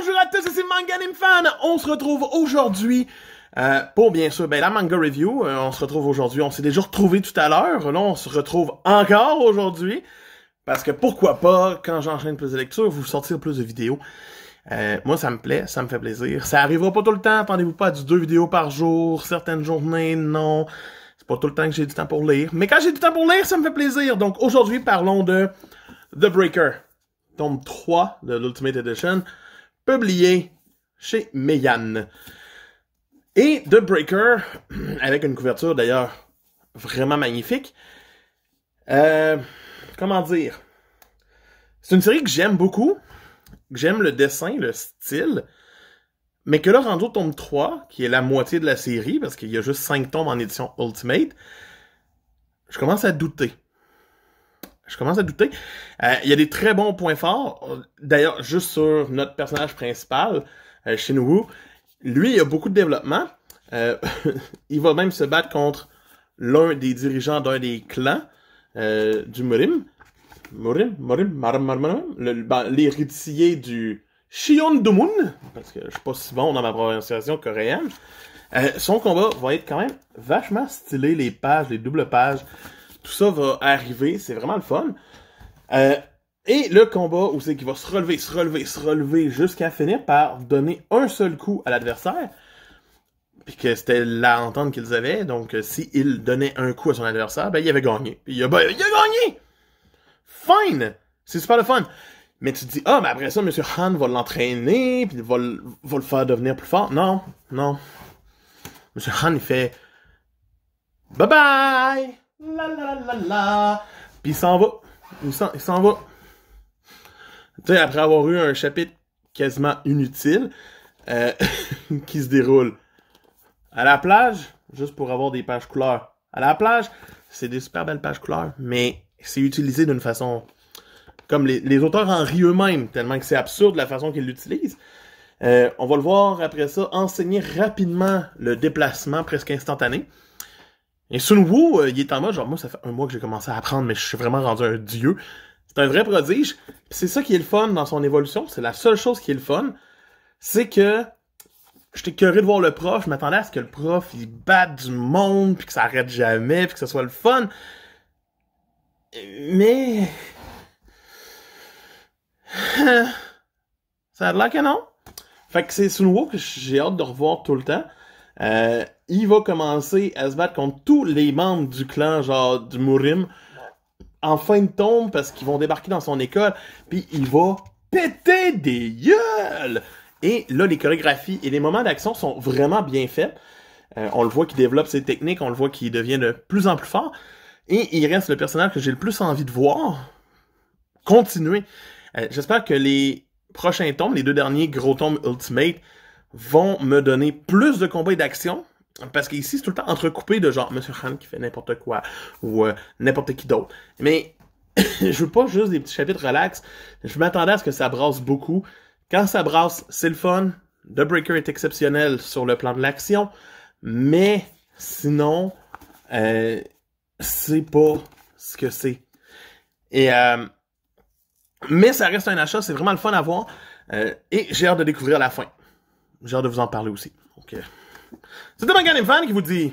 Bonjour à tous, c'est Manga On se retrouve aujourd'hui euh, pour bien sûr ben, la manga review. Euh, on se retrouve aujourd'hui. On s'est déjà retrouvé tout à l'heure. Là, on se retrouve encore aujourd'hui. Parce que pourquoi pas, quand j'enchaîne plus de lectures, vous sortir plus de vidéos. Euh, moi, ça me plaît, ça me fait plaisir. Ça arrivera pas tout le temps, attendez-vous pas à du deux vidéos par jour, certaines journées, non. C'est pas tout le temps que j'ai du temps pour lire. Mais quand j'ai du temps pour lire, ça me fait plaisir. Donc aujourd'hui, parlons de The Breaker. Tome 3 de l'Ultimate Edition publié chez meyan Et The Breaker, avec une couverture d'ailleurs vraiment magnifique. Euh, comment dire C'est une série que j'aime beaucoup. J'aime le dessin, le style. Mais que là, rendu au tome 3, qui est la moitié de la série, parce qu'il y a juste 5 tomes en édition Ultimate, je commence à douter je commence à douter. Euh, il y a des très bons points forts. D'ailleurs, juste sur notre personnage principal, euh, Shinwoo, lui, il a beaucoup de développement. Euh, il va même se battre contre l'un des dirigeants d'un des clans euh, du Murim. Murim, Murim, Marim, Marim, ben, l'héritier du Shion Dumun, parce que je suis pas si bon dans ma prononciation coréenne. son combat va être quand même vachement stylé, les pages, les doubles pages tout ça va arriver. C'est vraiment le fun. Euh, et le combat où c'est qu'il va se relever, se relever, se relever jusqu'à finir par donner un seul coup à l'adversaire. Puis que c'était la entente qu'ils avaient. Donc, euh, s'il donnait un coup à son adversaire, ben, il avait gagné. il, a, ben, il a gagné! Fine! C'est super le fun! Mais tu te dis, ah, mais après ça, M. Han va l'entraîner, puis va, va le faire devenir plus fort. Non, non. monsieur Han, il fait, bye bye! La la la la. Puis il s'en va. Il s'en va. Tu sais, après avoir eu un chapitre quasiment inutile euh, qui se déroule à la plage, juste pour avoir des pages couleurs. À la plage, c'est des super belles pages couleurs, mais c'est utilisé d'une façon comme les, auteurs en rient eux-mêmes, tellement que c'est absurde la façon qu'ils l'utilisent. Euh, on va le voir après ça enseigner rapidement le déplacement presque instantané. Et Sun euh, il est en mode genre, moi, ça fait un mois que j'ai commencé à apprendre, mais je suis vraiment rendu un dieu. C'est un vrai prodige. C'est ça qui est le fun dans son évolution. C'est la seule chose qui est le fun. C'est que j'étais curieux de voir le prof. Je m'attendais à ce que le prof, il batte du monde, puis que ça arrête jamais, puis que ce soit le fun. Mais... ça a de l'air que non. Fait que c'est Sunwoo que j'ai hâte de revoir tout le temps. Euh, il va commencer à se battre contre tous les membres du clan, genre du Murim, en fin de tombe, parce qu'ils vont débarquer dans son école, puis il va péter des gueules! Et là, les chorégraphies et les moments d'action sont vraiment bien faits. Euh, on le voit qu'il développe ses techniques, on le voit qu'il devient de plus en plus fort. Et il reste le personnage que j'ai le plus envie de voir continuer. Euh, j'espère que les prochains tombes, les deux derniers gros tombes Ultimate, vont me donner plus de combats et d'action Parce qu'ici, c'est tout le temps entrecoupé de genre Monsieur Han qui fait n'importe quoi ou euh, n'importe qui d'autre. Mais je veux pas juste des petits chapitres relax. Je m'attendais à ce que ça brasse beaucoup. Quand ça brasse, c'est le fun. The Breaker est exceptionnel sur le plan de l'action. Mais sinon, euh, c'est pas ce que c'est. Et euh, mais ça reste un achat, c'est vraiment le fun à voir. et j'ai hâte de découvrir la fin. J'ai hâte de vous en parler aussi. Donc, euh... C'était Morgan Fan qui vous dit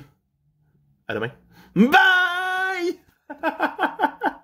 à demain. Bye!